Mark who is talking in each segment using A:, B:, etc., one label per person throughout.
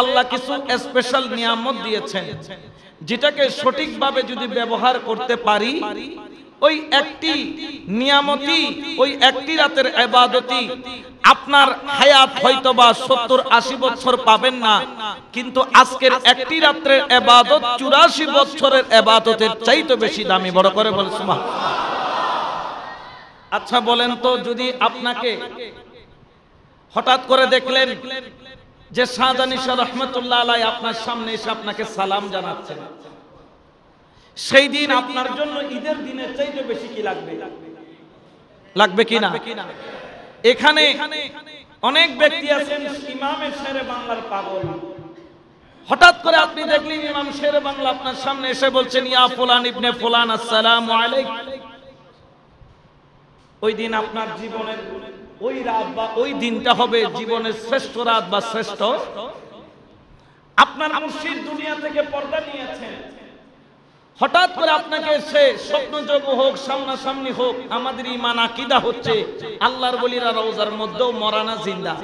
A: আল্লাহ কিছু স্পেশাল নিয়ামত দিয়েছেন যেটাকে সঠিকভাবে যদি ব্যবহার করতে পারি ওই একটি নিয়ামতি ওই একটি রাতের এবাদতি আপনার হায়াত বা সত্তর আশি বছর পাবেন না কিন্তু আজকের একটি রাত্রের এবাদত চুরাশি বছরের এবাদতের চাইতে বেশি দামি বড় করে বলছো আচ্ছা বলেন তো যদি আপনাকে হঠাৎ করে দেখলেন যে শাহজাহানি রহমতুল্লাহ আলাই আপনার সামনে এসে আপনাকে সালাম জানাচ্ছেন সেই দিন আপনার জন্য ঈদের দিনের চাইতে বেশি কি লাগবে লাগবে কি না এখানে অনেক ব্যক্তি আছেন ইমামের শেরে বাংলার পাগল হঠাৎ করে আপনি দেখলেন ইমাম শেরে বাংলা আপনার সামনে এসে বলছেন ইয়া ফুলান ইবনে ফুলান আসসালাম আলাইকুম ওই দিন আপনার জীবনের ওই রাত বা ওই দিনটা হবে জীবনের শ্রেষ্ঠ রাত বা শ্রেষ্ঠ আপনার মুর্শিদ দুনিয়া থেকে পর্দা নিয়েছেন হঠাৎ করে আপনাকে স্বপ্নযোগ হোক সামনাসামনি হোক আমাদের হচ্ছে আল্লাহর বলিরা মধ্যেও মরানা জিন্দা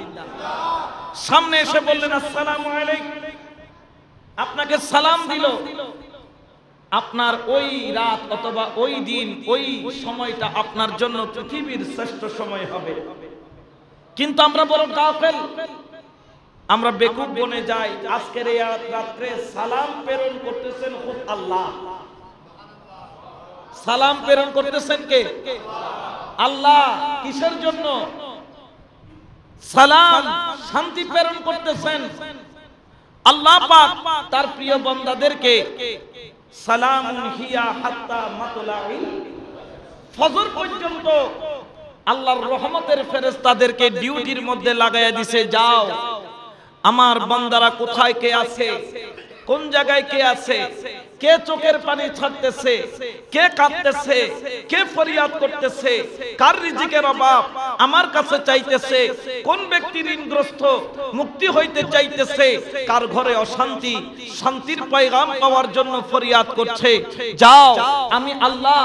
A: সামনে এসে বললেন আসসালাম আপনাকে সালাম দিল আপনার ওই রাত অথবা ওই দিন ওই সময়টা আপনার জন্য পৃথিবীর শ্রেষ্ঠ সময় হবে কিন্তু আমরা বরং কাফেল আমরা বেকুব বনে যাই আজকের এই রাত্রে সালাম প্রেরণ করতেছেন খুব আল্লাহ সালাম প্রেরণ করতেছেন কে আল্লাহ কিসের জন্য সালাম শান্তি প্রেরণ করতেছেন আল্লাহ পাক তার প্রিয় বান্দাদেরকে সালাম হিয়া হাত্তা মাতলাইল ফজর পর্যন্ত আল্লাহর রহমতের ফেরেস্তাদেরকে ডিউটির মধ্যে লাগাইয়া দিছে যাও আমার বান্দারা কোথায় কে আছে কোন জায়গায় কে আছে কে চোখের পানি ছাড়তেছে কে কাঁদতেছে কে ফরিয়াদ করতেছে কার রিজিকের অভাব আমার কাছে চাইতেছে কোন ব্যক্তি ঋণগ্রস্ত মুক্তি হইতে চাইতেছে কার ঘরে অশান্তি শান্তির পায়গাম পাওয়ার জন্য ফরিয়াদ করছে যাও আমি আল্লাহ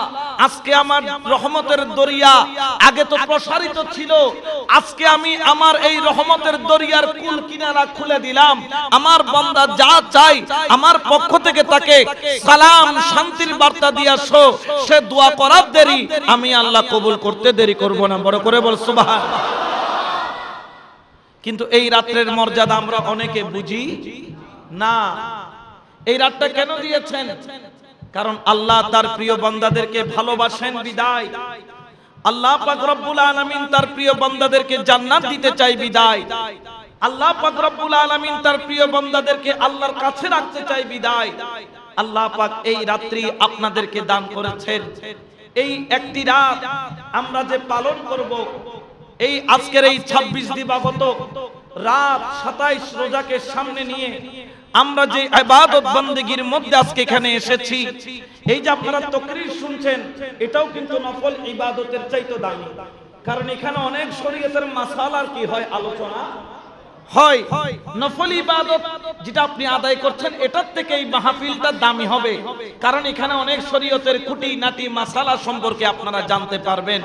A: আজকে আমার রহমতের দরিয়া আগে তো প্রসারিত ছিল আজকে আমি আমার এই রহমতের দরিয়ার কুল কিনারা খুলে দিলাম আমার বন্দা যা চাই আমার পক্ষ থেকে তাকে সালাম শান্তির বার্তা দিয়ে আসো সে দোয়া করার দেরি আমি আল্লাহ কবুল করতে দেরি করব না বড় করে বল সুবাহ কিন্তু এই রাত্রের মর্যাদা আমরা অনেকে বুঝি না এই রাতটা কেন দিয়েছেন কারণ আল্লাহ তার প্রিয় বন্দাদেরকে ভালোবাসেন বিদায় আল্লাহ পাকরবুল আলমিন আলামিন তার প্রিয় বন্দাদেরকে জান্নাত দিতে চাই বিদায় আল্লাহ পাকরবুল আলমিন তার প্রিয় বন্দাদেরকে আল্লাহর কাছে রাখতে চাই বিদায় আল্লাহ পাক এই রাত্রি আপনাদেরকে দান করেছেন এই একটি রাত আমরা যে পালন করব এই আজকের এই ছাব্বিশ দিবাগত রাত সাতাইশ রোজাকে সামনে নিয়ে আমরা যে আবাদত বন্দীগীর মধ্যে আজকে এখানে এসেছি এই যে আপনারা তকরির শুনছেন এটাও কিন্তু নফল ইবাদতের চাইতো দামি কারণ এখানে অনেক শরীয়তের মাসালার কি হয় আলোচনা যেটা আপনি আদায় করছেন এটার থেকে এই দামি হবে কারণ এখানে অনেক শরীয়তের খুঁটি নাটি সম্পর্কে আপনারা জানতে পারবেন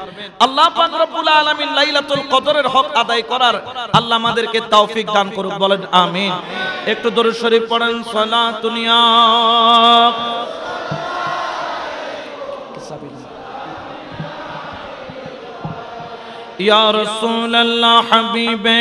A: আল্লাহ পাক আলামিন লাইলাতুল কদরের হক আদায় করার আল্লাহ আমাদেরকে তৌফিক দান করুক বলেন আমি একটু দরুদ শরীফ পড়েন সালাতুনিয়া ইয়ার রাসূলুল্লাহ হাবিবে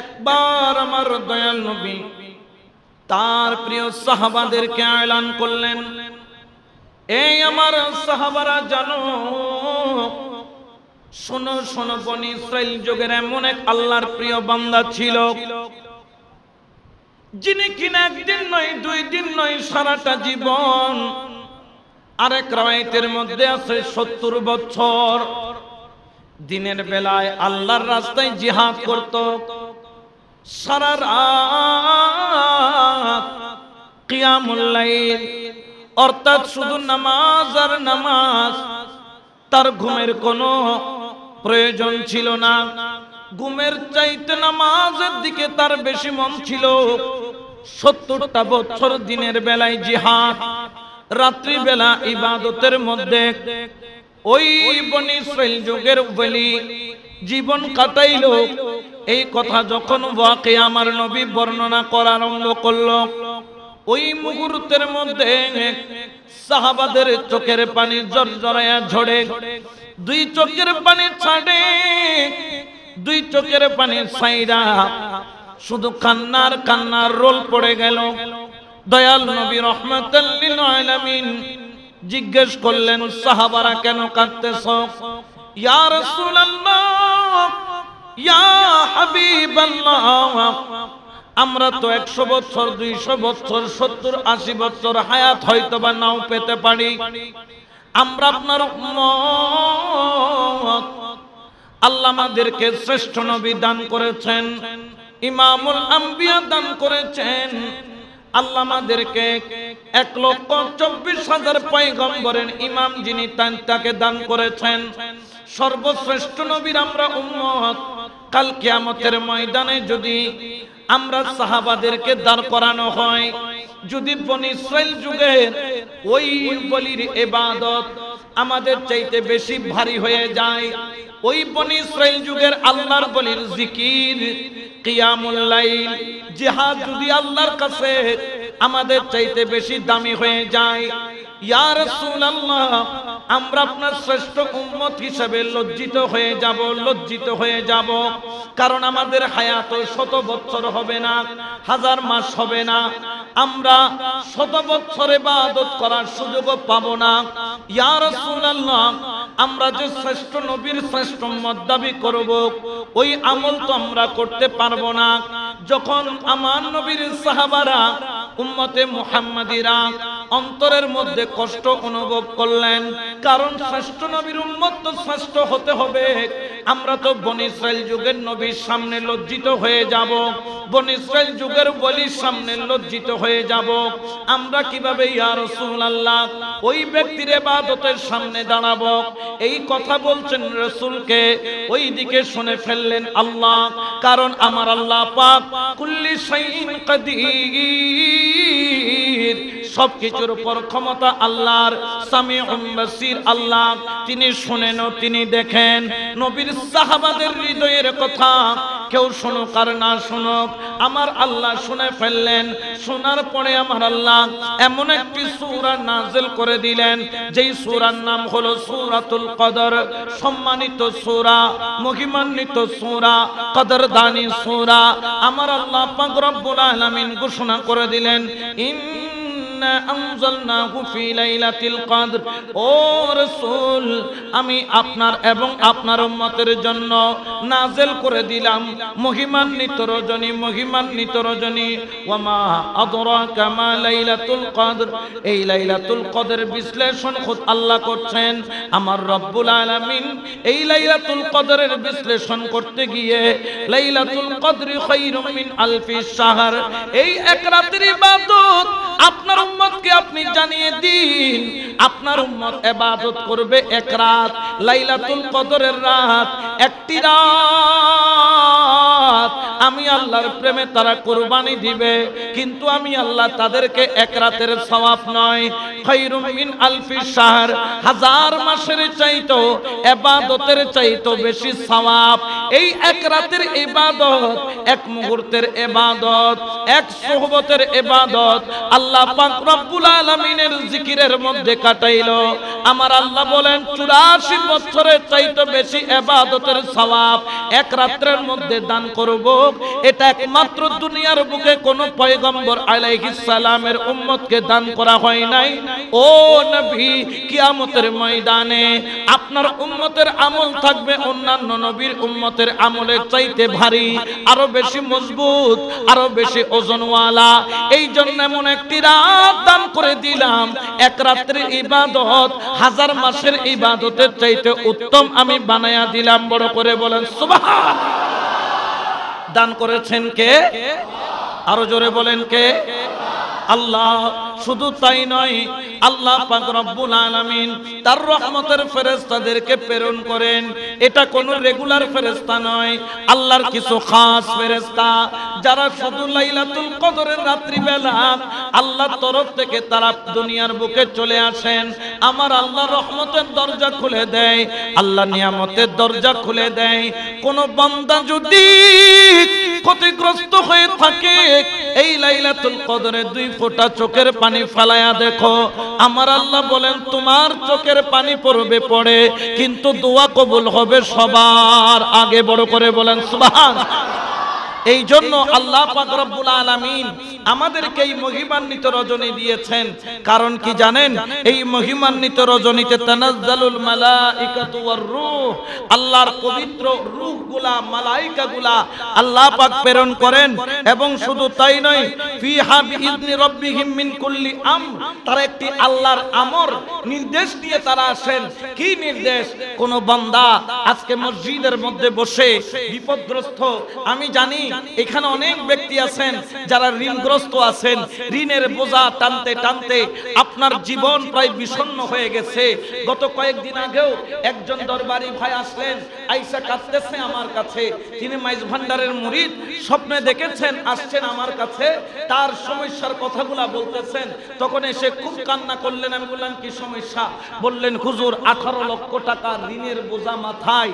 A: একবার আমার দয়াল নবী তার প্রিয় সাহাবাদেরকে আয়লান করলেন এই আমার সাহাবারা জানো শোনো শোনো বনি ইসরাইল যুগের এমন এক আল্লাহর প্রিয় বান্দা ছিল যিনি কিনা একদিন নয় দুই দিন নয় সারাটা জীবন আরেক রায়তের মধ্যে আছে সত্তর বছর দিনের বেলায় আল্লাহর রাস্তায় জিহাদ করত সারা রাত কিয়ামুল্লাইল অর্থাৎ শুধু নামাজ আর নামাজ তার ঘুমের কোনো প্রয়োজন ছিল না ঘুমের চাইতে নামাজের দিকে তার বেশি মন ছিল সত্তরটা বছর দিনের বেলায় জিহাদ রাত্রিবেলা ইবাদতের মধ্যে ওই বনি ইসরাইল যুগের বলি জীবন কাটাইল এই কথা যখন ওয়াকে আমার নবী বর্ণনা করা আরম্ভ করল ওই মুহূর্তের মধ্যে সাহাবাদের চোখের পানি জর্জরায়া ঝরে দুই চোখের পানি ছাড়ে দুই চোখের পানি সাইরা শুধু কান্নার কান্নার রোল পড়ে গেল দয়াল নবী রহমতুল্লিল আলামিন জিজ্ঞেস করলেন সাহাবারা কেন কাঁদতেছ ইয়া ইয়া হাবিবাল্লাহ আমরা তো একশো বছর দুইশো বছর সত্তর আশি বছর হায়াত হয়তো বা নাও পেতে পারি আমরা আপনার আল্লাহ আমাদেরকে শ্রেষ্ঠ নবী দান করেছেন ইমামুল আম্বিয়া দান করেছেন আল্লাহ আমাদেরকে এক লক্ষ চব্বিশ হাজার পয়গম্বরের ইমাম যিনি তাকে দান করেছেন সর্বশ্রেষ্ঠ নবীর আমরা উম্মত কাল কিয়ামতের ময়দানে যদি আমরা সাহাবাদেরকে দাঁড় করানো হয় যদি বনিসাইল যুগে ওই বলির এবাদত আমাদের চাইতে বেশি ভারী হয়ে যায় ওই বনিসাইল যুগের আল্লাহর বলির জিকির কিয়ামুল লাইল জিহাদ যদি আল্লাহর কাছে আমাদের চাইতে বেশি দামি হয়ে যায় আমরা আপনার শ্রেষ্ঠ লজ্জিত হয়ে যাব লজ্জিত হয়ে যাব কারণ আমাদের শত বৎসর হবে না হাজার মাস হবে না আমরা শত বৎসরে বা আদত করার না ইয়ার আমরা যে শ্রেষ্ঠ নবীর শ্রেষ্ঠ মত দাবি করবো ওই আমল তো আমরা করতে পারবো না যখন আমার নবীর সাহাবারা উম্মতে মুহাম্মাদিরা অন্তরের মধ্যে কষ্ট অনুভব করলেন কারণ শ্রেষ্ঠ নবীর উন্মত তো শ্রেষ্ঠ হতে হবে আমরা তো বন ইসরায়েল যুগের নবীর সামনে লজ্জিত হয়ে যাব বন ইসরায়েল যুগের বলির সামনে লজ্জিত হয়ে যাব আমরা কিভাবে ইয়া রাসূলুল্লাহ ওই ব্যক্তির ইবাদতের সামনে দাঁড়াবো এই কথা বলছেন রাসূলকে ওই দিকে শুনে ফেললেন আল্লাহ কারণ আমার আল্লাহ পাক কুল্লি শাইইন কাদির বসির সব কিছুর উপর ক্ষমতা আল্লাহর সামি বসির আল্লাহ তিনি শুনেন তিনি দেখেন নবীর সাহাবাদের হৃদয়ের কথা কেউ শুনুক আর না শুনুক আমার আল্লাহ শুনে ফেললেন শোনার পরে আমার আল্লাহ এমন একটি সুরা নাজেল করে দিলেন যেই সুরার নাম হলো সুরাতুল কদর সম্মানিত সুরা মহিমান্বিত সুরা কদর দানি সুরা আমার আল্লাহ পাক রব্বুল আলামিন ঘোষণা করে দিলেন ইন আমি আপনার এবং আপনার উম্মতের জন্য নাজেল করে দিলাম মহিমান্বিত রজনী মহিমান্বিত রজনী ওমা আদরা কামা লাইলাতুল কদর এই লাইলাতুল কদর বিশ্লেষণ খুদ আল্লাহ করছেন আমার রব্বুল আলামিন এই লাইলাতুল কদরের বিশ্লেষণ করতে গিয়ে লাইলাতুল কদর খায়রুম মিন আলফি শাহর এই এক রাতের ইবাদত আপনার উম্মতকে আপনি জানিয়ে দিন আপনার উম্মত এবাদত করবে এক রাত লাইলাতুল কদরের রাত একটি রাত আমি আল্লাহর প্রেমে তারা কোরবানি দিবে কিন্তু আমি আল্লাহ তাদেরকে এক রাতের সওয়াব নয় খায়রুম মিন আলফি শাহর হাজার মাসের চাইতো ইবাদতের চাইতো বেশি সওয়াব এই এক রাতের এবাদত এক মুহূর্তের এবাদত এক সোহবতের এবাদত আল্লাহ পাক রব্বুল আলামিনের জিকিরের মধ্যে কাটাইল আমার আল্লাহ বলেন চুরাশি বছরের চাইতে বেশি এবাদতের এক রাত্রের মধ্যে দান করব এটা একমাত্র দুনিয়ার বুকে পয়গম্বর উম্মতকে দান করা হয় নাই ও নবী কিয়ামতের ময়দানে আপনার উম্মতের আমল থাকবে অন্যান্য নবীর উম্মতের আমলের চাইতে ভারী আরো বেশি মজবুত আরো বেশি ওজনওয়ালা এই জন্য এমন একটি রাত সব দান করে দিলাম এক রাত্রির ইবাদত হাজার মাসের ইবাদতের চাইতে উত্তম আমি বানায়া দিলাম বড় করে বলেন দান করেছেন কে আরো জোরে বলেন কে আল্লাহ শুধু তাই নয় আল্লাহ পাক রব্বুল আলামিন তার রহমতের ফেরেশতাদেরকে প্রেরণ করেন এটা কোন রেগুলার ফেরেশতা নয় আল্লাহর কিছু খাস ফেরেশতা যারা শুধু লাইলাতুল কদরের রাত্রিবেলা আল্লাহর তরফ থেকে তারা দুনিয়ার বুকে চলে আসেন আমার আল্লাহ রহমতের দরজা খুলে দেয় আল্লাহ নিয়ামতের দরজা খুলে দেয় কোন বান্দা যদি ক্ষতিগ্রস্ত হয়ে থাকে এই লাইলাতুল কদরের দুই ফোটা চোখের পানি ফালায়া দেখো আমার আল্লাহ বলেন তোমার চোখের পানি পড়বে পড়ে কিন্তু দোয়া কবুল হবে সবার আগে বড় করে বলেন সুবাহ এই জন্য আল্লাহ রব্বুল আলমিন আমাদেরকে এই মহিমান্বিত রজনী দিয়েছেন কারণ কি জানেন এই মহিমান্বিত রজনীতে তানাজ্জালুল মালাইকাতু রূহ আল্লাহর পবিত্র রূহগুলা মালাইকাগুলা আল্লাহ পাক প্রেরণ করেন এবং শুধু তাই নয় ফিহা বিইذনি রাব্বিহিম মিন কুল্লি আম তার একটি আল্লাহর আমর নির্দেশ দিয়ে তারা আসেন কি নির্দেশ কোন বান্দা আজকে মসজিদের মধ্যে বসে বিপদগ্রস্ত আমি জানি এখানে অনেক ব্যক্তি আছেন যারা ঋণগ্রস্ত আছেন ঋণের বোঝা টানতে টানতে আপনার জীবন প্রায় বিষণ্ণ হয়ে গেছে গত কয়েকদিন আগেও একজন দরবারি ভাই আসলেন আইসা কাঁদতেছে আমার কাছে তিনি মাইজ ভান্ডারের মুরিদ স্বপ্নে দেখেছেন আসছেন আমার কাছে তার সমস্যার কথাগুলা বলতেছেন তখন এসে খুব কান্না করলেন আমি বললাম কি সমস্যা বললেন হুজুর আঠারো লক্ষ টাকা ঋণের বোঝা মাথায়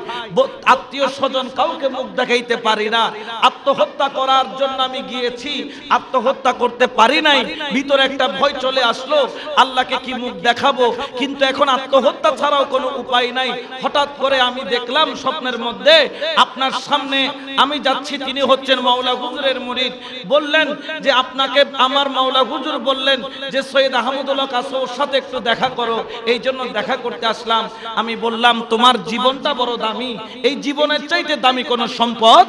A: আত্মীয় স্বজন কাউকে মুখ দেখাইতে পারি না আত্ম আত্মহত্যা করার জন্য আমি গিয়েছি আত্মহত্যা করতে পারি নাই ভিতরে একটা ভয় চলে আসলো আল্লাহকে কি মুখ দেখাবো কিন্তু এখন আত্মহত্যা ছাড়াও কোনো উপায় নাই হঠাৎ করে আমি দেখলাম স্বপ্নের মধ্যে আপনার সামনে আমি যাচ্ছি তিনি হচ্ছেন মাওলা হুজুরের মরিদ বললেন যে আপনাকে আমার মাওলা হুজুর বললেন যে সৈয়দ আহমদুল্লাহ কাছে ওর সাথে একটু দেখা করো এই জন্য দেখা করতে আসলাম আমি বললাম তোমার জীবনটা বড় দামি এই জীবনের চাইতে দামি কোনো সম্পদ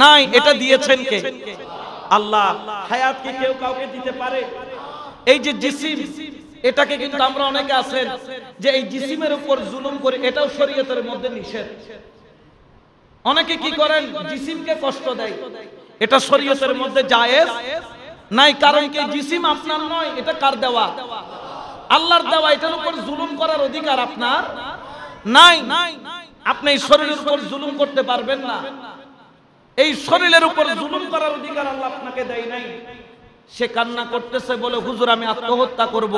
A: নাই এটা দিয়েছেন কে আল্লাহ হায়াত কি কেউ কাউকে দিতে পারে এই যে জিসিম এটাকে কিন্তু আমরা অনেকে আছেন যে এই জিসিমের উপর জুলুম করে এটাও শরীয়তের মধ্যে নিষেধ অনেকে কি করেন জিসিমকে কষ্ট দেয় এটা শরীয়তের মধ্যে জায়েজ নাই কারণ কি জিসিম আপনার নয় এটা কার দেওয়া আল্লাহর দেওয়া এটার উপর জুলুম করার অধিকার আপনার নাই আপনি শরীরের উপর জুলুম করতে পারবেন না এই শরীরের উপর জুলুম করার অধিকার আল্লাহ আপনাকে দেয় নাই সে কান্না করতেছে বলে হুজুর আমি আত্মহত্যা করব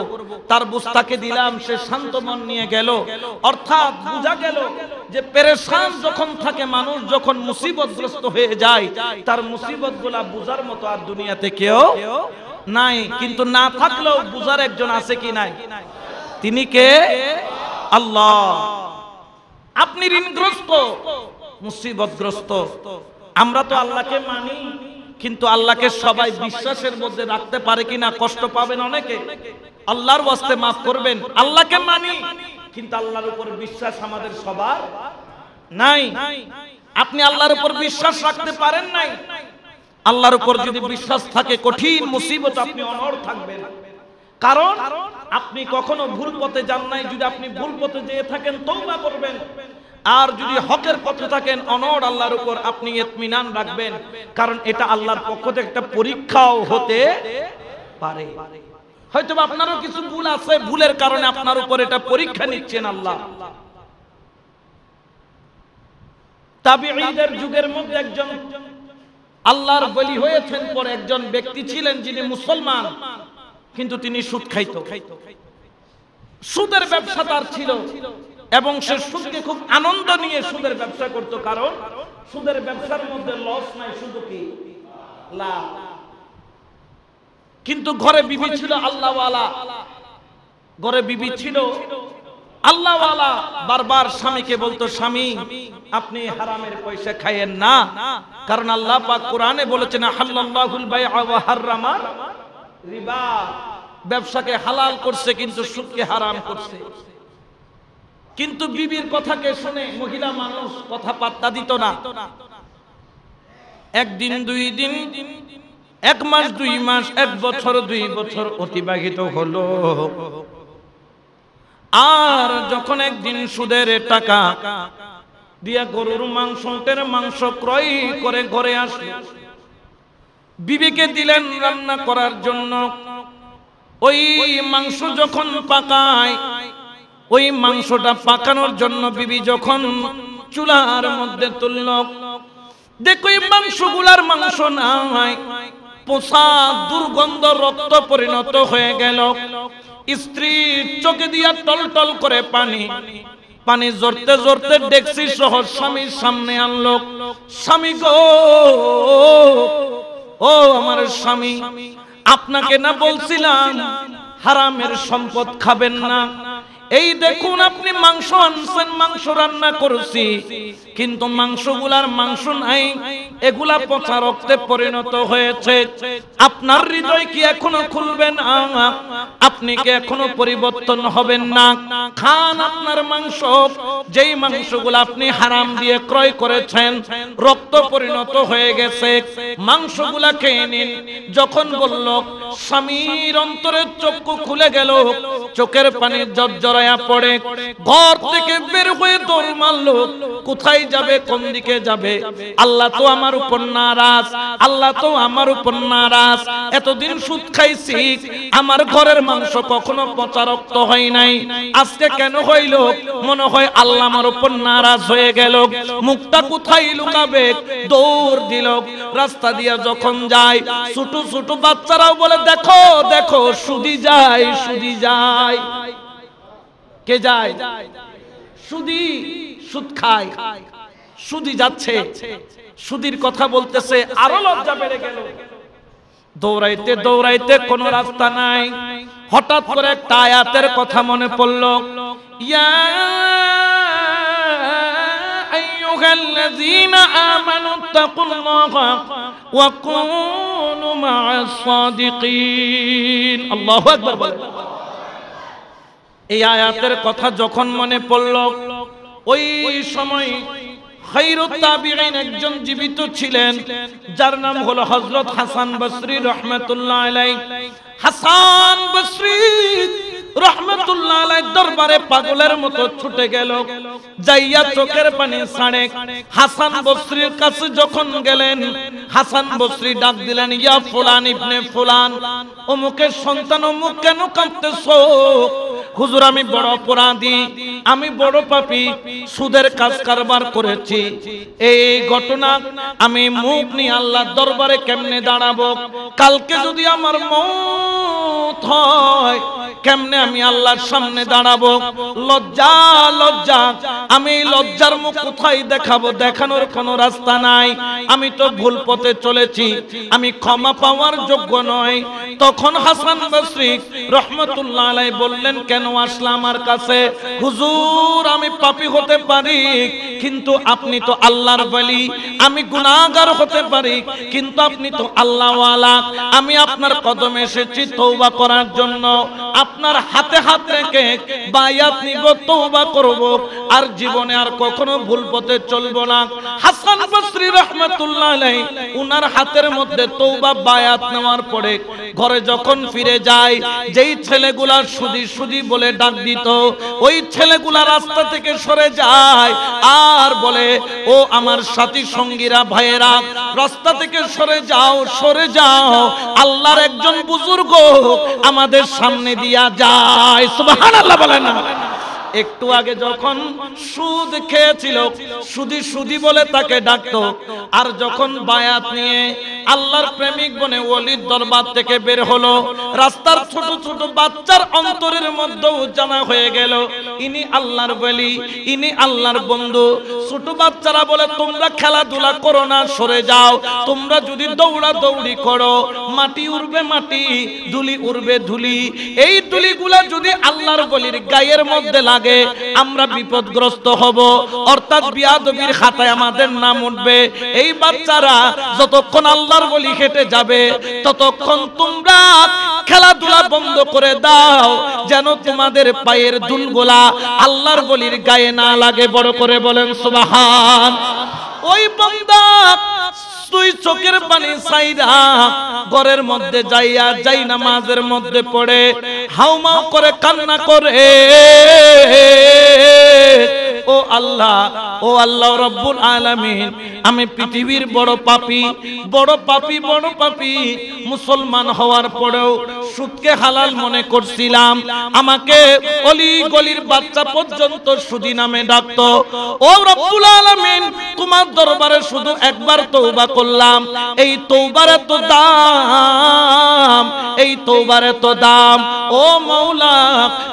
A: তার বুস্তাকে দিলাম সে শান্ত মন নিয়ে গেল অর্থাৎ বোঝা গেল যে পেরেশান যখন থাকে মানুষ যখন মুসিবতগ্রস্ত হয়ে যায় তার মুসিবত গুলা বুঝার মতো আর দুনিয়াতে কেউ নাই কিন্তু না থাকলেও বুজার একজন আছে কি নাই তিনি কে আল্লাহ আপনি ঋণগ্রস্ত মুসিবতগ্রস্ত আমরা তো আল্লাহকে মানি কিন্তু আল্লাহকে সবাই বিশ্বাসের মধ্যে রাখতে পারে কিনা কষ্ট পাবেন অনেকে আল্লাহর ওয়াস্তে মাফ করবেন আল্লাহকে মানি কিন্তু আল্লাহর উপর বিশ্বাস আমাদের সবার নাই আপনি আল্লাহর উপর বিশ্বাস রাখতে পারেন নাই আল্লাহর উপর যদি বিশ্বাস থাকে কঠিন মুসিবত আপনি অনর থাকবেন কারণ আপনি কখনো ভুল পথে যান নাই যদি আপনি ভুল পথে যেয়ে থাকেন তৌবা করবেন আর যদি হকের পথে থাকেন অনড় আল্লাহর উপর আপনি এতমিনান রাখবেন কারণ এটা আল্লাহর পক্ষ থেকে একটা পরীক্ষাও হতে পারে হয়তো আপনারও কিছু ভুল আছে ভুলের কারণে আপনার উপর এটা পরীক্ষা নিচ্ছেন আল্লাহ তাবিঈদের যুগের মধ্যে একজন আল্লাহর বলি হয়েছেন পর একজন ব্যক্তি ছিলেন যিনি মুসলমান কিন্তু তিনি সুদ খাইত সুদের ব্যবসা তার ছিল এবং সে সুদকে খুব আনন্দ নিয়ে সুদের ব্যবসা করত কারণ সুদের ব্যবসার মধ্যে লস নাই শুধু কি লাভ কিন্তু ঘরে বিবি ছিল আল্লাহওয়ালা ঘরে বিবি ছিল আল্লাহওয়ালা বারবার স্বামীকে বলতো স্বামী আপনি হারামের পয়সা খাইয়েন না কারণ আল্লাহ পাক কোরআনে বলেছেন হাল্লাল্লাহুল বাইআ ওয়া হাররামা রিবা ব্যবসাকে হালাল করছে কিন্তু সুদকে হারাম করছে কিন্তু বিবির কথাকে শুনে মহিলা মানুষ কথা পাত্তা দিত না একদিন দুই দিন এক মাস দুই মাস এক বছর দুই বছর অতিবাহিত হলো আর যখন একদিন সুদের টাকা দিয়া গরুর মাংস মাংস ক্রয় করে ঘরে আস বিবেকে দিলেন রান্না করার জন্য ওই মাংস যখন পাকায় ওই মাংসটা পাকানোর জন্য বিবি যখন চুলার মধ্যে তুলল দেখো এই মাংসগুলার মাংস না হয় পোষা দুর্গন্ধ রক্ত পরিণত হয়ে গেল স্ত্রী চোখে দিয়া টল টল করে পানি পানি জড়তে জড়তে ডেকসি সহ স্বামীর সামনে আনলো স্বামী গো ও আমার স্বামী আপনাকে না বলছিলাম হারামের সম্পদ খাবেন না এই দেখুন আপনি মাংস আনছেন মাংস রান্না করছি কিন্তু মাংসগুলার মাংস নাই এগুলা পচা রক্তে পরিণত হয়েছে আপনার হৃদয় কি এখনো খুলবে না আপনি কি এখনো পরিবর্তন হবেন না খান আপনার মাংস যেই মাংসগুলো আপনি হারাম দিয়ে ক্রয় করেছেন রক্ত পরিণত হয়ে গেছে মাংসগুলা খেয়ে নিন যখন বলল স্বামীর অন্তরের চক্ষু খুলে গেল চোখের পানি জর্জর জড়াইয়া পড়ে ঘর থেকে বের হয়ে দৌড় মারলো কোথায় যাবে কোন দিকে যাবে আল্লাহ তো আমার উপর নারাজ আল্লাহ তো আমার উপর নারাজ এতদিন সুদ খাইছি আমার ঘরের মাংস কখনো পচা রক্ত হয় নাই আজকে কেন হইল মনে হয় আল্লাহ আমার উপর নারাজ হয়ে গেল মুখটা কোথায় লুকাবে দৌড় দিল রাস্তা দিয়া যখন যায় ছোট ছোট বাচ্চারাও বলে দেখো দেখো সুদি যায় সুদি যায় কে যায় সুদি সুদ খায় সুদি যাচ্ছে সুদির কথা বলতেছে আরো লজ্জা বেড়ে গেল দৌড়াইতে দৌড়াইতে কোন রাস্তা নাই হঠাৎ করে একটা আয়াতের কথা মনে পড়ল ইয়া الذين آمنوا اتقوا الله وكونوا مع الصادقين الله أكبر এই আয়াতের কথা যখন মনে পড়ল ওই সময় একজন জীবিত ছিলেন যার নাম হলো হজরত হাসান বসরি রহমতুল্লাহ রহমতুল্লাহ পাগলের মতো ছুটে যাইয়া চোখের হাসান কাছে যখন গেলেন হাসান ডাক দিলেন ইয়া ফুলান অমুকের সন্তান অমুক কেন কাঁদতেছো হুজুর আমি বড় অপরাধী আমি বড় পাপি সুদের কাজ কারবার করেছি এই ঘটনা আমি মুখ নিয়ে আল্লাহ দরবারে কেমনে দাঁড়াবো কালকে যদি আমার মত হয় কেমনে আমি আল্লাহর সামনে দাঁড়াবো লজ্জা লজ্জা আমি লজ্জার মুখ কোথায় দেখাবো দেখানোর কোনো রাস্তা নাই আমি তো ভুল পথে চলেছি আমি ক্ষমা পাওয়ার যোগ্য নয় তখন হাসান বসরি রহমতুল্লাহ আলাই বললেন কেন আসলাম আমার কাছে হুজুর হুজুর আমি পাপি হতে পারি কিন্তু আপনি তো আল্লাহর বলি আমি গুনাহগার হতে পারি কিন্তু আপনি তো আল্লাহওয়ালা আমি আপনার কদমে এসেছি তওবা করার জন্য আপনার হাতে হাত রেখে বায়াত নিব তওবা করব আর জীবনে আর কখনো ভুল পথে চলবো না হাসান বসরি রহমতুল্লাহ আলাইহি উনার হাতের মধ্যে তওবা বায়াত নেওয়ার পরে ঘরে যখন ফিরে যায় যেই ছেলেগুলার সুদি সুদি বলে ডাক দিত ওই ছেলে গুলা রাস্তা থেকে সরে যায় আর বলে ও আমার সাথী সঙ্গীরা ভাইয়েরা রাস্তা থেকে সরে যাও সরে যাও আল্লাহর একজন বুজুর্গ আমাদের সামনে দিয়া যায় সুবহানাল্লাহ বলেন না একটু আগে যখন সুদ খেয়েছিল সুদি সুদি বলে তাকে ডাকতো আর যখন বায়াত নিয়ে আল্লাহর প্রেমিক বনে ওলির দরবার থেকে বের হলো রাস্তার ছোট ছোট বাচ্চার অন্তরের মধ্যে উজ্জানা হয়ে গেল ইনি আল্লাহর বলি ইনি আল্লাহর বন্ধু ছোট বাচ্চারা বলে তোমরা খেলাধুলা করো না সরে যাও তোমরা যদি দৌড়া দৌড়ি করো মাটি উড়বে মাটি ধুলি উড়বে ধুলি এই ধুলিগুলা যদি আল্লাহর বলির গায়ের মধ্যে লাগে আগে আমরা বিপদগ্রস্ত হব অর্থাৎ বিয়াদবির খাতায় আমাদের নাম উঠবে এই বাচ্চারা যতক্ষণ আল্লাহর বলি খেটে যাবে ততক্ষণ তোমরা খেলাধুলা বন্ধ করে দাও যেন তোমাদের পায়ের দুলগোলা আল্লাহর বলির গায়ে না লাগে বড় করে বলেন সুবাহান ওই বন্দা তুই চোখের পানি সাইরা ঘরের মধ্যে যাইয়া যাই মাঝের মধ্যে পড়ে হাউমাউ করে কান্না করে ও আল্লাহ ও আল্লাহ রব্বুল আলামিন আমি পৃথিবীর বড় পাপি বড় পাপি বড় পাপি মুসলমান হওয়ার পরেও সুদকে হালাল মনে করছিলাম আমাকে অলি গলির বাচ্চা পর্যন্ত সুদি নামে ডাকত ও রব্বুল আলামিন তোমার দরবারে শুধু একবার তৌবা করলাম এই তৌবার এত দাম এই তৌবার এত দাম ও মৌলা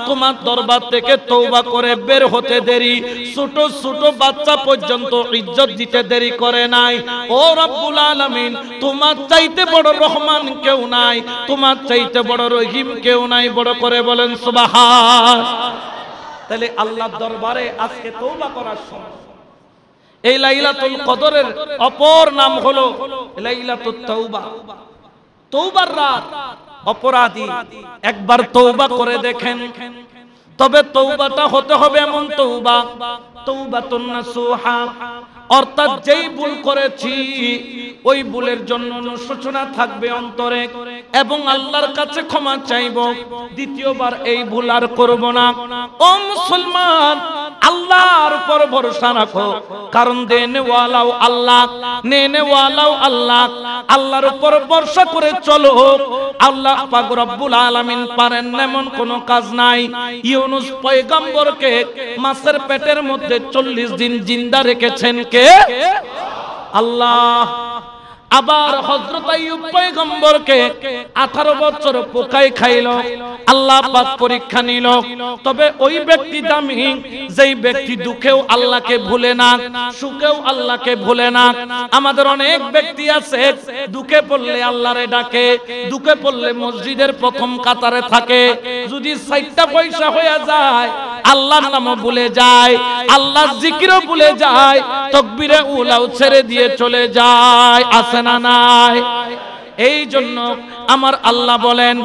A: তোমার দরবার থেকে তৌবা করে বের হতে দেরি ছোট ছোট বাচ্চা বাচ্চা পর্যন্ত ইজ্জত দিতে দেরি করে নাই ও রব্বুল আলামিন তোমার চাইতে বড় রহমান কেউ নাই তোমার চাইতে বড় রহিম কেউ নাই বড় করে বলেন সুবাহান তাহলে আল্লাহর দরবারে আজকে তওবা করার সময় এই লাইলাতুল কদরের অপর নাম হলো লাইলাতুত তাওবা তৌবার রাত অপরাধী একবার তৌবা করে দেখেন তবে তৌবাটা হতে হবে এমন তৌবা توبة نصوحا অর্থাৎ যেই ভুল করেছি ওই ভুলের জন্য অনুশোচনা থাকবে অন্তরে এবং আল্লাহর কাছে ক্ষমা চাইব দ্বিতীয়বার এই ভুল আর করব না ও মুসলমান আল্লাহর উপর ভরসা রাখো কারণ দেনওয়ালাও আল্লাহ নেনওয়ালাও আল্লাহ আল্লাহর উপর ভরসা করে চলো আল্লাহ পাক রব্বুল আলামিন পারেন না এমন কোনো কাজ নাই ইউনুস পয়গম্বরকে মাছের পেটের মধ্যে চল্লিশ দিন জিন্দা রেখেছেন কে আল্লাহ আবার হজরত আইয়ুব পয়গম্বরকে 18 বছর পোকাই খাইল আল্লাহ পাক পরীক্ষা নিল তবে ওই ব্যক্তি দামি যেই ব্যক্তি দুঃখেও আল্লাহকে ভুলে না সুখেও আল্লাহকে ভুলে না আমাদের অনেক ব্যক্তি আছে দুঃখে পড়লে আল্লাহরে ডাকে দুঃখে পড়লে মসজিদের প্রথম কাতারে থাকে যদি সাইটটা পয়সা হয়ে যায় আল্লাহর নাম ভুলে যায় আল্লাহর জিকিরও ভুলে যায় তকবীরে উলাও ছেড়ে দিয়ে চলে যায় আছে Sananai. এই জন্য আমার আল্লাহ বলেন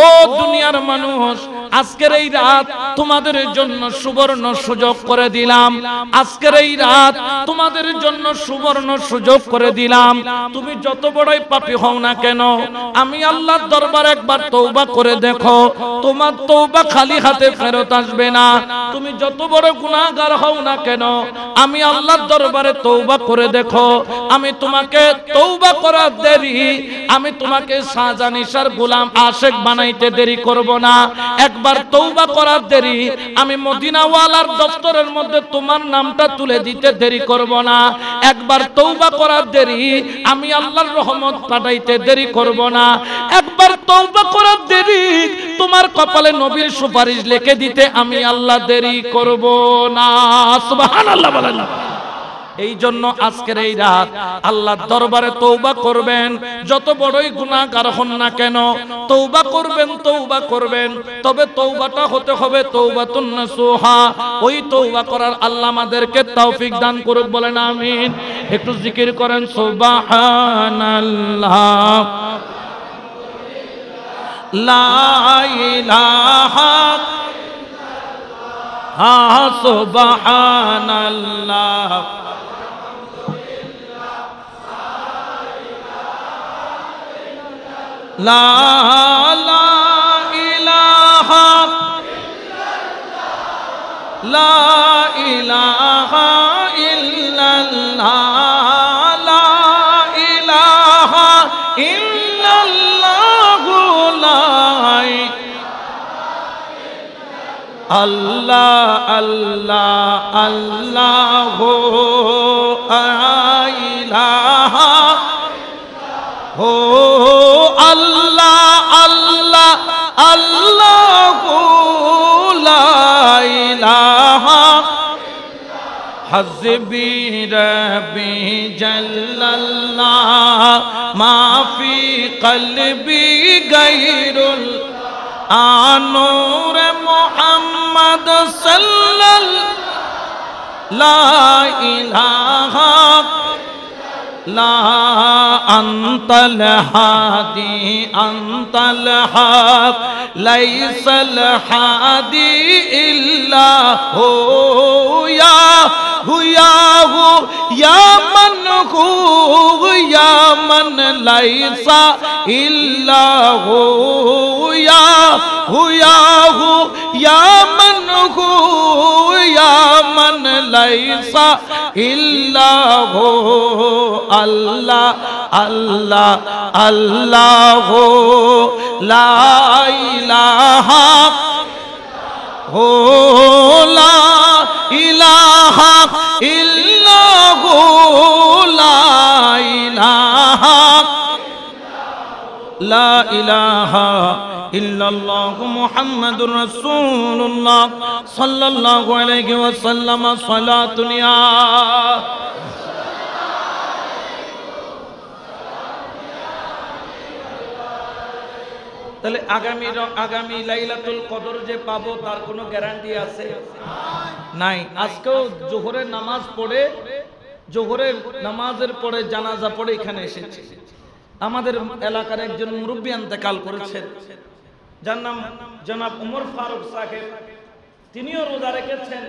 A: ও দুনিয়ার মানুষ আজকের এই রাত তোমাদের জন্য সুবর্ণ সুযোগ করে দিলাম আজকের এই রাত তোমাদের জন্য সুবর্ণ সুযোগ করে দিলাম তুমি যত বড়ই পাপী হও না কেন আমি আল্লাহর দরবার একবার তৌবা করে দেখো তোমার তৌবা খালি হাতে ফেরত আসবে না তুমি যত বড় গুণাগার হও না কেন আমি আল্লাহর দরবারে তৌবা করে দেখো আমি তোমাকে তৌবা করার দেরি আমি তোমাকে শাহজানিসার গোলাম আশেক বানাইতে দেরি করব না একবার তৌবা করার দেরি আমি মদিনাওয়ালার দপ্তরের মধ্যে তোমার নামটা তুলে দিতে দেরি করব না একবার তৌবা করার দেরি আমি আল্লাহর রহমত পাঠাইতে দেরি করব না একবার তৌবা করার দেরি তোমার কপালে নবীর সুপারিশ লিখে দিতে আমি আল্লাহ দেরি করব না সুবহানাল্লাহ বলেন না এই জন্য আজকের এই রাত আল্লাহ দরবারে তৌবা করবেন যত বড়ই গুণাগার হন না কেন তৌবা করবেন তৌবা করবেন তবে তৌবাটা হতে হবে তৌবা সুহা ওই তৌবা করার আল্লাহ আমাদেরকে তৌফিক দান করুক বলেন আমিন একটু জিকির করেন সুবহানাল্লাহ লা ইলাহা হা সুবহানাল্লাহ لا لا إله إلا الله لا إله إلا الله الله الله الله حسبي ربي جل الله ما في قلبي غير آنور محمد صلى الله لا إله لا أنت الهادي أنت الحق ليس الهادي إلا هو يا هو يا هو يا من هو يا من ليس إلا هو يا هو يا هو يا من هو يا من ليس إلا هو الله الله الله هو لا إله هو لا إله إلا هو তাহলে আগামী আগামী লাইলাতুল কদর যে পাবো তার কোনো গ্যারান্টি আছে নাই আজকেও জোহরের নামাজ পড়ে জোহরের নামাজের পরে জানাজা পরে এখানে এসেছে আমাদের এলাকার একজন মুরব্বী কাল করেছেন যার নাম জনাব উমর ফারুক সাহেব তিনিও রোজা রেখেছেন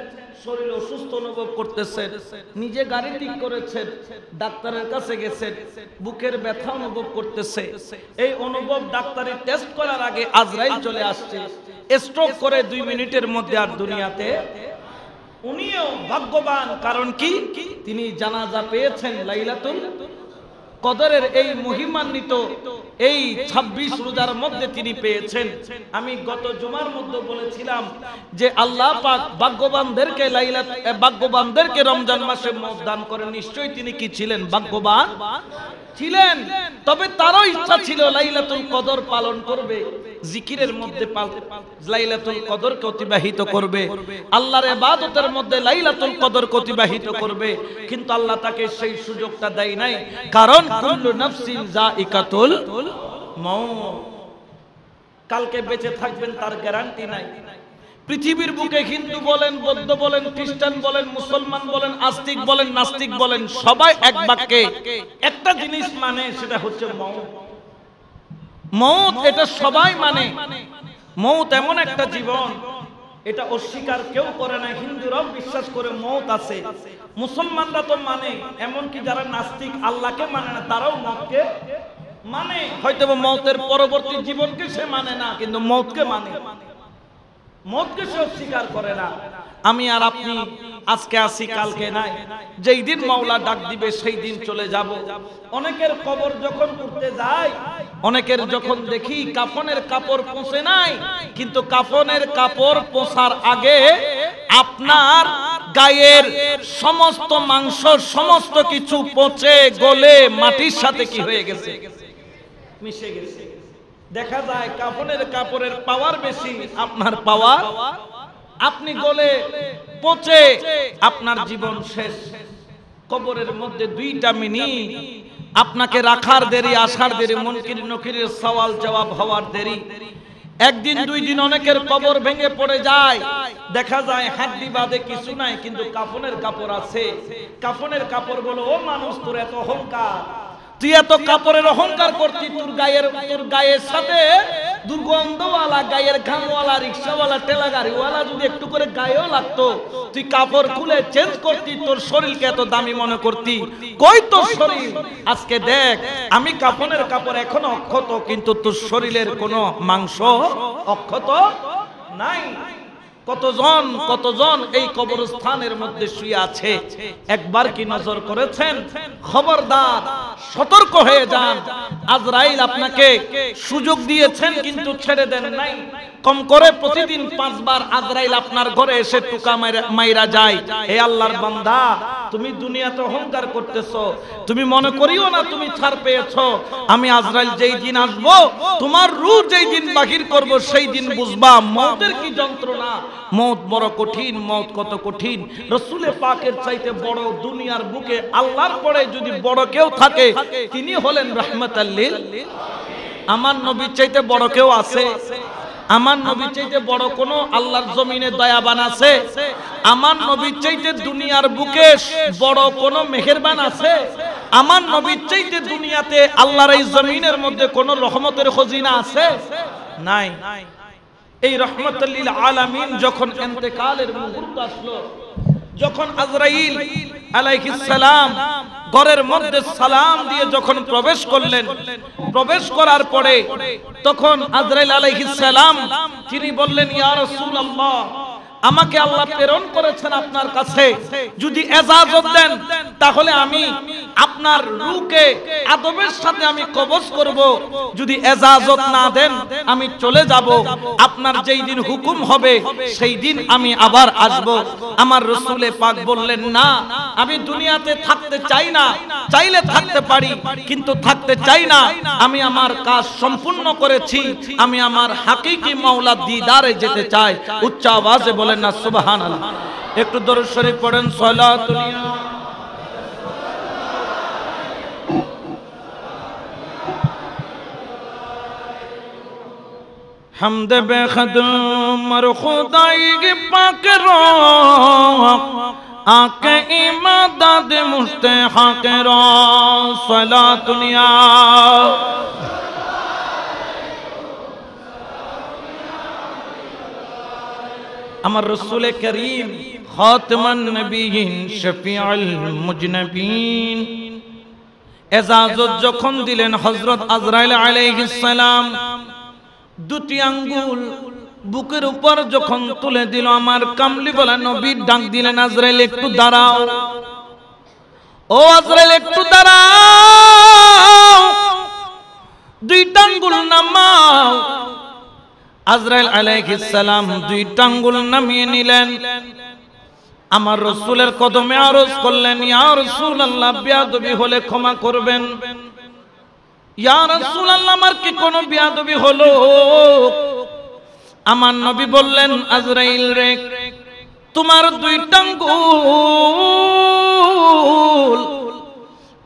A: শরীর অসুস্থ অনুভব করতেছেন নিজে গাড়ি ঠিক করেছেন ডাক্তারের কাছে গেছেন বুকের ব্যথা অনুভব করতেছে এই অনুভব ডাক্তারের টেস্ট করার আগে আজরাইল চলে আসছে স্ট্রোক করে দুই মিনিটের মধ্যে আর দুনিয়াতে উনিও ভাগ্যবান কারণ কি তিনি জানাজা পেয়েছেন লাইলাতুল কদরের এই মহিমান্বিত এই ২৬ রোজার মধ্যে তিনি পেয়েছেন আমি গত জুমার মধ্যে বলেছিলাম যে আল্লাহ পাক ভাগ্যবানদেরকে লাইলাত ভাগ্যবানদেরকে রমজান মাসে মত দান করেন নিশ্চয়ই তিনি কি ছিলেন ভাগ্যবান ছিলেন তবে তারও ইচ্ছা ছিল লাইলাতুল কদর পালন করবে জিকিরের মধ্যে লাইলাতুল কদর অতিবাহিত করবে আল্লাহর ইবাদতের মধ্যে লাইলাতুল কদর অতিবাহিত করবে কিন্তু আল্লাহ তাকে সেই সুযোগটা দেয় নাই কারণ কুল্লু নাফসিন যাইকাতুল মাউত কালকে বেঁচে থাকবেন তার গ্যারান্টি নাই পৃথিবীর বুকে হিন্দু বলেন বৌদ্ধ বলেন খ্রিস্টান বলেন মুসলমান বলেন আস্তিক বলেন নাস্তিক বলেন সবাই এক বাক্যে একটা জিনিস মানে সেটা হচ্ছে মৌত এটা সবাই মানে মৌত এমন একটা জীবন এটা অস্বীকার কেউ করে না হিন্দুরাও বিশ্বাস করে মত আছে মুসলমানরা তো মানে এমনকি যারা নাস্তিক আল্লাহকে মানে না তারাও মতকে মানে হয়তো মতের পরবর্তী জীবনকে সে মানে না কিন্তু মতকে মানে মতকে সে অস্বীকার করে না আমি আর আপনি আজকে আসি কালকে নাই যেই দিন মাওলা ডাক দিবে সেই দিন চলে যাব অনেকের কবর যখন করতে যাই অনেকের যখন দেখি কাফনের কাপড় পৌঁছে নাই কিন্তু কাফনের কাপড় পোষার আগে আপনার গায়ের সমস্ত মাংস সমস্ত কিছু পচে গলে মাটির সাথে কি হয়ে গেছে মিশে গেছে দেখা যায় কাফনের কাপড়ের পাওয়ার বেশি আপনার পাওয়ার আপনি গলে পচে আপনার জীবন শেষ কবরের মধ্যে দুইটা মিনি আপনাকে রাখার দেরি আসার দেরি মনকির নকিরের সওয়াল জবাব হওয়ার দেরি একদিন দুই দিন অনেকের কবর ভেঙে পড়ে যায় দেখা যায় হাড্ডি বাদে কিছু নাই কিন্তু কাফনের কাপড় আছে কাফনের কাপড় বলো ও মানুষ তোর এত অহংকার তুই এত কাপড়ের অহংকার করছিস তোর গায়ের তোর গায়ের সাথে দুর্গন্ধওয়ালা গায়ের ঘামওয়ালা রিক্সাওয়ালা টেলা গাড়িওয়ালা যদি একটু করে গায়েও লাগতো তুই কাপড় খুলে চেঞ্জ করতি তোর শরীরকে এত দামি মনে করতি কই তোর শরীর আজকে দেখ আমি কাপড়ের কাপড় এখনো অক্ষত কিন্তু তোর শরীরের কোনো মাংস অক্ষত নাই কতজন কতজন এই কবরস্থানের মধ্যে শুয়ে আছে একবার কি নজর করেছেন খবরদার সতর্ক হয়ে যান আজরাইল আপনাকে সুযোগ দিয়েছেন কিন্তু ছেড়ে দেন নাই কম করে প্রতিদিন পাঁচবার আজরাইল আপনার ঘরে এসে টুকা মাইরা যায় হে আল্লাহর বান্দা তুমি দুনিয়াতে অহংকার করতেছো তুমি মনে করিও না তুমি ছাড় পেয়েছো আমি আজরাইল যেই দিন আসবো তোমার রূহ যেই দিন বাহির করব সেই দিন বুঝবা মতের কি যন্ত্রণা মত বড় কঠিন মত কত কঠিন রসুলে পাকের চাইতে বড় দুনিয়ার বুকে আল্লাহর পরে যদি বড় কেউ থাকে তিনি হলেন রহমত আল্লিল আমার নবীর চাইতে বড় কেউ আছে আমার নবীর চাইতে বড় কোন আল্লাহর জমিনে দয়াবান আছে আমার নবীর চাইতে দুনিয়ার বুকে বড় কোন মেহেরবান আছে আমার নবীর চাইতে দুনিয়াতে আল্লাহর এই জমিনের মধ্যে কোন রহমতের খজিনা আছে নাই এই রহমতুল্লিল আলামিন যখন এতেকালের মুহূর্ত আসলো যখন আজরাইল সালাম ঘরের মধ্যে সালাম দিয়ে যখন প্রবেশ করলেন প্রবেশ করার পরে তখন আজরাইল সালাম তিনি বললেন ইয়া রাসূলুল্লাহ আমাকে আল্লাহ প্রেরণ করেছেন আপনার কাছে যদি এজাজত দেন তাহলে আমি আপনার রুকে আদবের সাথে আমি কবজ করব যদি এজাজত না দেন আমি চলে যাব আপনার যেই দিন হুকুম হবে সেই দিন আমি আবার আসব আমার রসুলে পাক বললেন না আমি দুনিয়াতে থাকতে চাই না চাইলে থাকতে পারি কিন্তু থাকতে চাই না আমি আমার কাজ সম্পূর্ণ করেছি আমি আমার হাকিকি মাওলা দিদারে যেতে চাই উচ্চ আওয়াজে বলে سب بہانا ایک درشن پڑھن سولا دنیا حمد بے مرخو مر روپے مستیں پاک رو صلاة دنیا আমার রসুল করিম নবীন এজাজত যখন দিলেন হজরত আজরাইল দুটি আঙ্গুল বুকের উপর যখন তুলে দিল আমার কামলি বলে নবীর ডাক দিলেন আজরাইল একটু দাঁড়াও ও আজরাইল একটু দাঁড়াও দুইটা আঙ্গুল নামাও আজরাইল আলাইহিসসালাম দুই টাঙ্গুল নামিয়ে নিলেন আমার রসুলের কদমে আরজ করলেন ইয়া রসুল আল্লাহ বিয়াদবি হলে ক্ষমা করবেন ইয়া রসুল আল্লাহ আমার কি কোনো বিয়াদবি হলো আমার নবী বললেন আজরাইল রে তোমার দুই টাঙ্গুল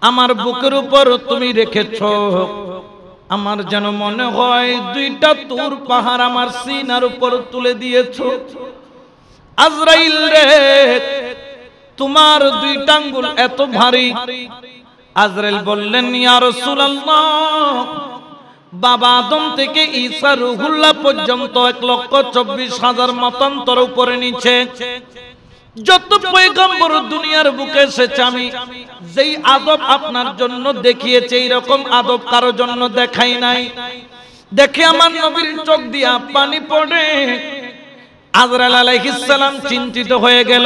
A: আমার বুকের উপর তুমি রেখেছ আমার যেন মনে হয় দুইটা তোর পাহাড় আমার সিনার উপর তুলে দিয়েছ আজরাইল রে তোমার দুইটা আঙ্গুল এত ভারী আজরাইল বললেন ইয়া রাসূলুল্লাহ বাবা আদম থেকে ঈসা রুহুল্লাহ পর্যন্ত এক লক্ষ চব্বিশ হাজার মতান্তর উপরে নিচে যত পয়গম্বর দুনিয়ার বুকে এসেছে আমি যেই আদব আপনার জন্য দেখিয়েছে এইরকম আদব কারো জন্য দেখাই নাই দেখে আমার নবীর চোখ দিয়া পানি পড়ে আজরাল আলাইহিস সালাম চিন্তিত হয়ে গেল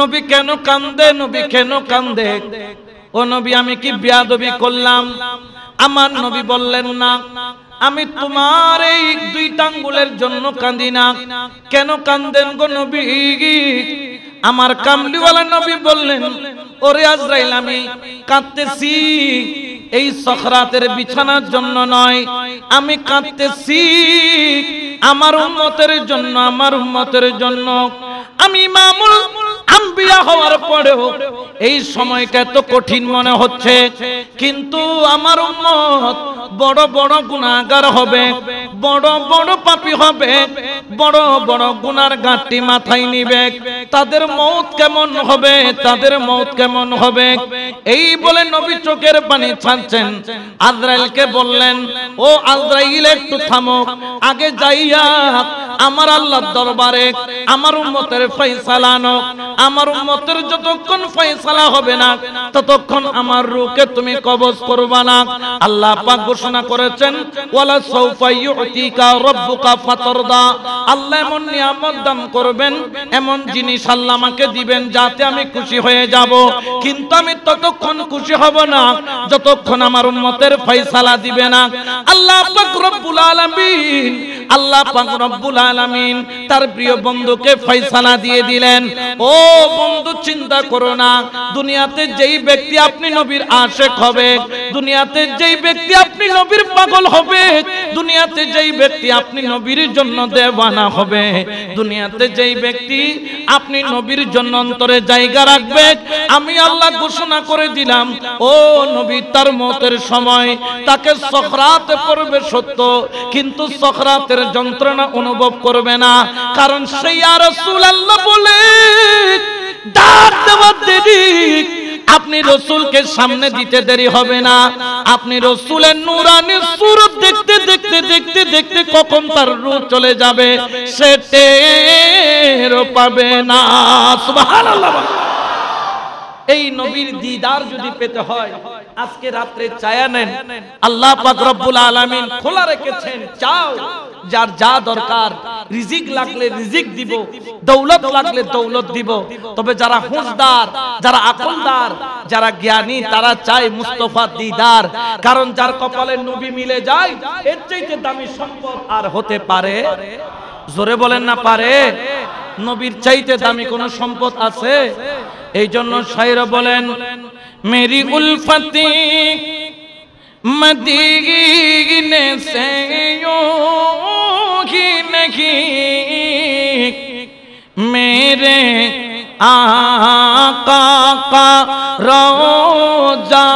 A: নবী কেন কান্দে নবী কেন কান্দে ও নবী আমি কি বিয়াদবি করলাম আমার নবী বললেন না আমি তোমার এই দুই টাঙ্গুলের জন্য কান্দি না কেন কান্দেন গো নবী আমার কামলিওয়ালা নবী বললেন ওরে আজরাইল আমি কাঁদতেছি এই সখরাতের বিছানার জন্য নয় আমি কাঁদতেছি আমার উন্মতের জন্য আমার উন্মতের জন্য আমি মামুল আম্বিয়া হওয়ার পরেও এই সময়টা এত কঠিন মনে হচ্ছে কিন্তু আমার উন্মত বড় বড় গুণাগার হবে বড় বড় পাপি হবে বড় বড় গুনার গাঁটি মাথায় নিবে তাদের মত কেমন হবে তাদের মত কেমন হবে এই বলে নবী চোখের পানি ছাড়ছেন আজরাইলকে বললেন ও আজরাইল একটু থামো আগে যাইয়া আমার আল্লাহর দরবারে আমার উম্মতের ফয়সালা আনো আমার উম্মতের যতক্ষণ ফয়সালা হবে না ততক্ষণ আমার রুকে তুমি কবজ করবা না আল্লাহ পাক ঘোষণা করেছেন ওয়ালা সাউফা ইউতিকা রাব্বুকা ফাতারদা আল্লাহ এমন নিয়ামত দান করবেন এমন জিনিস আল্লাহ আমাকে দিবেন যাতে আমি খুশি হয়ে যাব কিন্তু আমি ততক্ষণ খুশি হব না যতক্ষণ আমার উম্মতের ফয়সালা দিবে না আল্লাহ পাক রব্বুল আলামিন আল্লাহ পাক রব্বুল আলামিন তার প্রিয় বন্ধুকে ফয়সালা দিয়ে দিলেন ও বন্ধু চিন্তা করো না দুনিয়াতে যেই ব্যক্তি আপনি নবীর আশেক হবে দুনিয়াতে যেই ব্যক্তি আপনি নবীর পাগল হবে দুনিয়াতে যেই ব্যক্তি আপনি নবীর জন্য দেওয়ানা হবে দুনিয়াতে যেই ব্যক্তি আপনি নবীর জন্য অন্তরে জায়গা রাখবে আমি আল্লাহ ঘোষণা করে দিলাম ও নবী তার মতের সময় তাকে সখরাতে পড়বে সত্য কিন্তু সখরাতের যন্ত্রণা অনুভব করবে না কারণ সেই আর রাসূলুল্লাহ বলে ডাক দেওয়া দেরি আপনি রসুলকে সামনে দিতে দেরি হবে না আপনি রসুলের নুরানি সুরত দেখতে দেখতে দেখতে দেখতে কখন তার রূপ চলে যাবে সে টের পাবে না এই নবীর দিদার যদি পেতে হয় আজকে রাত্রে চায়া নেন আল্লাহ পাক রব্বুল আলামিন খোলা রেখেছেন চাও যার যা দরকার রিজিক লাগলে রিজিক দিব দৌলত লাগলে দৌলত দিব তবে যারা হুঁশদার যারা আকলদার যারা জ্ঞানী তারা চায় মুস্তফা দিদার কারণ যার কপালে নবী মিলে যায় এর চাইতে দামি সম্পদ আর হতে পারে জোরে বলেন না পারে নবীর চাইতে দামি কোন সম্পদ আছে এই জন্য সাইরা বলেন মেরি উলফাতি মেরে आका का रोजा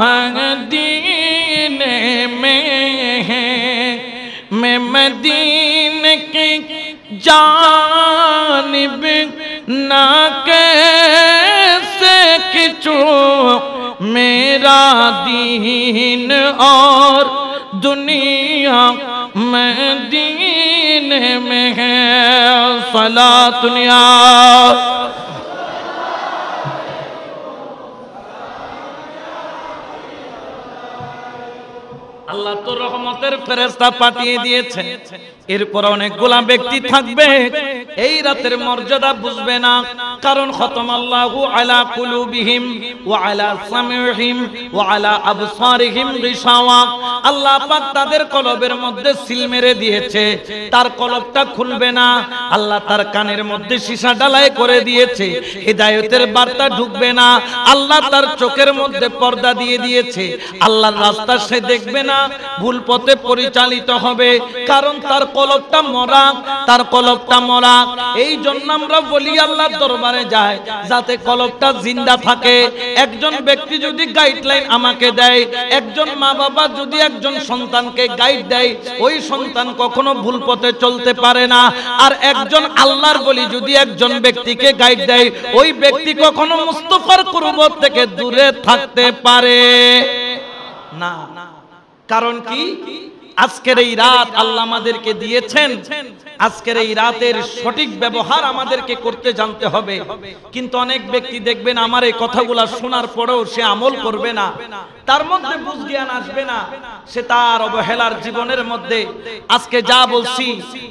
A: मदीने में ना कैसे किचो मेरा दीन और दुनिया में दीन में है सला दुनिया अल्लाह রহমতের ফেরেস্তা পাঠিয়ে দিয়েছে এরপর ব্যক্তি থাকবে এই রাতের মর্যাদা বুঝবে না কারণ খতম আল্লাহু আলা কুলুবিহিম ওয়া আলা সামিহিম ওয়া আলা আবসারিহিম আল্লাহ পাক তাদের কলবের মধ্যে সিল মেরে দিয়েছে তার কলবটা খুলবে না আল্লাহ তার কানের মধ্যে সীসা ডালাই করে দিয়েছে হিদায়তের বার্তা ঢুকবে না আল্লাহ তার চোখের মধ্যে পর্দা দিয়ে দিয়েছে আল্লাহর রাস্তা সে দেখবে না ভুল পথে পরিচালিত হবে কারণ তার কলকটা মরা তার কলকটা মরা এই জন্য আমরা বলি আল্লাহর দরবারে যায় যাতে কলকটা জিন্দা থাকে একজন ব্যক্তি যদি গাইডলাইন আমাকে দেয় একজন মা বাবা যদি একজন সন্তানকে গাইড দেয় ওই সন্তান কখনো ভুল পথে চলতে পারে না আর একজন আল্লাহর বলি যদি একজন ব্যক্তিকে গাইড দেয় ওই ব্যক্তি কখনো মুস্তফার কুরবত থেকে দূরে থাকতে পারে না কারণ কি আজকের এই রাত আল্লাহ আমাদেরকে দিয়েছেন আজকের এই রাতের সঠিক ব্যবহার আমাদেরকে করতে জানতে হবে কিন্তু অনেক ব্যক্তি দেখবেন আমার এই কথাগুলা শোনার পরেও সে আমল করবে না তার মধ্যে বুঝ জ্ঞান আসবে না সে তার অবহেলার জীবনের মধ্যে আজকে যা বলছি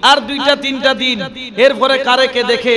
A: আর দুইটা তিনটা দিন এরপরে কারেকে দেখে